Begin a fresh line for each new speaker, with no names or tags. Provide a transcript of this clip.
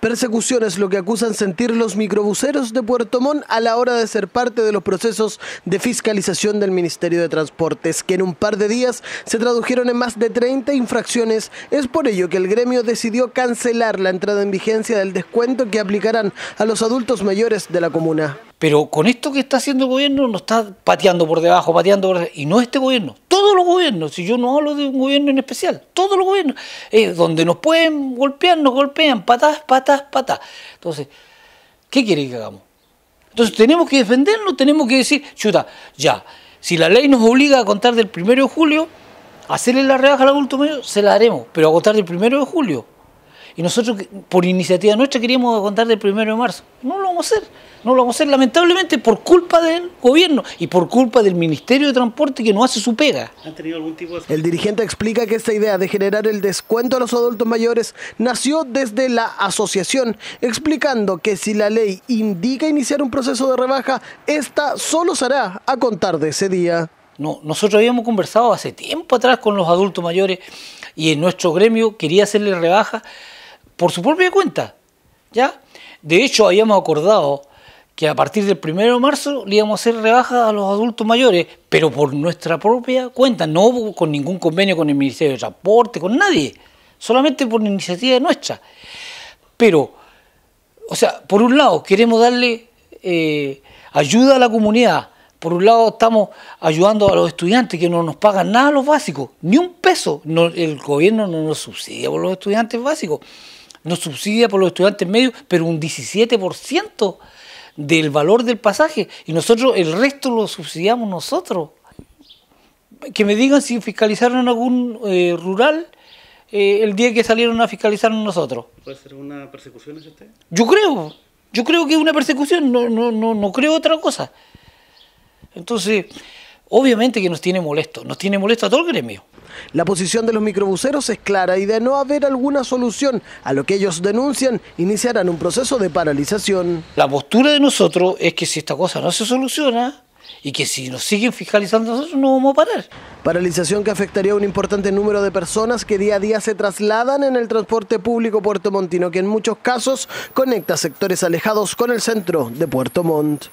Persecución lo que acusan sentir los microbuseros de Puerto Montt a la hora de ser parte de los procesos de fiscalización del Ministerio de Transportes, que en un par de días se tradujeron en más de 30 infracciones. Es por ello que el gremio decidió cancelar la entrada en vigencia del descuento que aplicarán a los adultos mayores de la comuna.
Pero con esto que está haciendo el gobierno nos está pateando por debajo, pateando por y no este gobierno, todos los gobiernos, si yo no hablo de un gobierno en especial, todos los gobiernos, eh, donde nos pueden golpear, nos golpean, patas, patas, patas. Entonces, ¿qué quiere que hagamos? Entonces tenemos que defendernos, tenemos que decir, chuta, ya, si la ley nos obliga a contar del primero de julio, hacerle la rebaja al adulto medio, se la haremos, pero a contar del primero de julio, y nosotros, por iniciativa nuestra, queríamos contar del primero de marzo. No lo vamos a hacer, no lo vamos a hacer, lamentablemente, por culpa del gobierno y por culpa del Ministerio de Transporte que no hace su pega.
El dirigente explica que esta idea de generar el descuento a los adultos mayores nació desde la asociación, explicando que si la ley indica iniciar un proceso de rebaja, esta
solo se hará a contar de ese día. No, nosotros habíamos conversado hace tiempo atrás con los adultos mayores y en nuestro gremio quería hacerle rebaja por su propia cuenta. ¿ya? De hecho, habíamos acordado que a partir del 1 de marzo le íbamos a hacer rebaja a los adultos mayores, pero por nuestra propia cuenta, no con ningún convenio con el Ministerio de Transporte, con nadie, solamente por iniciativa nuestra. Pero, o sea, por un lado queremos darle eh, ayuda a la comunidad, por un lado estamos ayudando a los estudiantes que no nos pagan nada los básicos, ni un peso, el gobierno no nos subsidia por los estudiantes básicos nos subsidia por los estudiantes medios, pero un 17% del valor del pasaje y nosotros el resto lo subsidiamos nosotros. Que me digan si fiscalizaron algún eh, rural eh, el día que salieron a fiscalizar nosotros. ¿Puede ser una persecución Yo creo, yo creo que es una persecución, no, no, no, no creo otra cosa. Entonces, obviamente que nos tiene molesto, nos tiene molesto a todo el gremio.
La posición de los microbuseros es clara y de no haber alguna solución a lo que ellos denuncian, iniciarán un proceso de paralización. La postura de nosotros es que si esta cosa no se soluciona, y que si nos siguen fiscalizando nosotros no vamos a parar. Paralización que afectaría a un importante número de personas que día a día se trasladan en el transporte público puertomontino, que en muchos casos conecta sectores alejados con el centro de Puerto Montt.